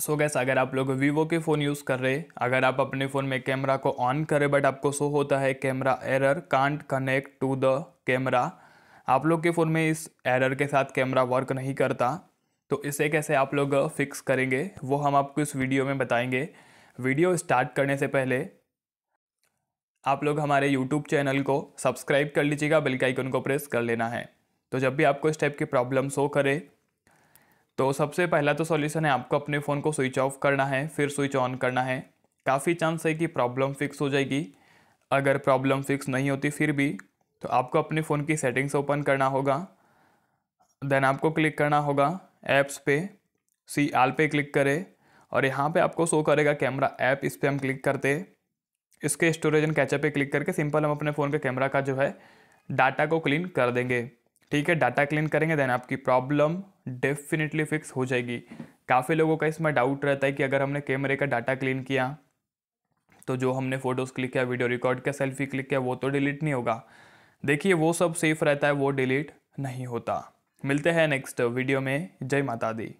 सो gas अगर आप लोग वीवो के फ़ोन यूज़ कर रहे अगर आप अपने फ़ोन में कैमरा को ऑन करें बट आपको शो होता है camera error can't connect to the camera आप लोग के फ़ोन में इस एरर के साथ कैमरा वर्क नहीं करता तो इसे कैसे आप लोग फिक्स करेंगे वो हम आपको इस वीडियो में बताएंगे वीडियो स्टार्ट करने से पहले आप लोग हमारे यूट्यूब चैनल को सब्सक्राइब कर लीजिएगा बेलकाइकन आइकन को प्रेस कर लेना है तो जब भी आपको इस टाइप की प्रॉब्लम शो करे तो सबसे पहला तो सॉल्यूशन है आपको अपने फ़ोन को स्विच ऑफ करना है फिर स्विच ऑन करना है काफ़ी चांस है कि प्रॉब्लम फिक्स हो जाएगी अगर प्रॉब्लम फिक्स नहीं होती फिर भी तो आपको अपने फ़ोन की सेटिंग्स ओपन करना होगा देन आपको क्लिक करना होगा ऐप्स पे सी आल पे क्लिक करें और यहाँ पे आपको शो करेगा कैमरा ऐप इस पर हम क्लिक करते इसके स्टोरेज एंड कैचअप पे क्लिक करके सिंपल हम अपने फ़ोन के कैमरा का जो है डाटा को क्लीन कर देंगे ठीक है डाटा क्लीन करेंगे देन आपकी प्रॉब्लम डेफिनेटली फिक्स हो जाएगी काफ़ी लोगों का इसमें डाउट रहता है कि अगर हमने कैमरे का डाटा क्लीन किया तो जो हमने फ़ोटोज़ क्लिक किया वीडियो रिकॉर्ड किया सेल्फी क्लिक किया वो तो डिलीट नहीं होगा देखिए वो सब सेफ रहता है वो डिलीट नहीं होता मिलते हैं नेक्स्ट वीडियो में जय माता दी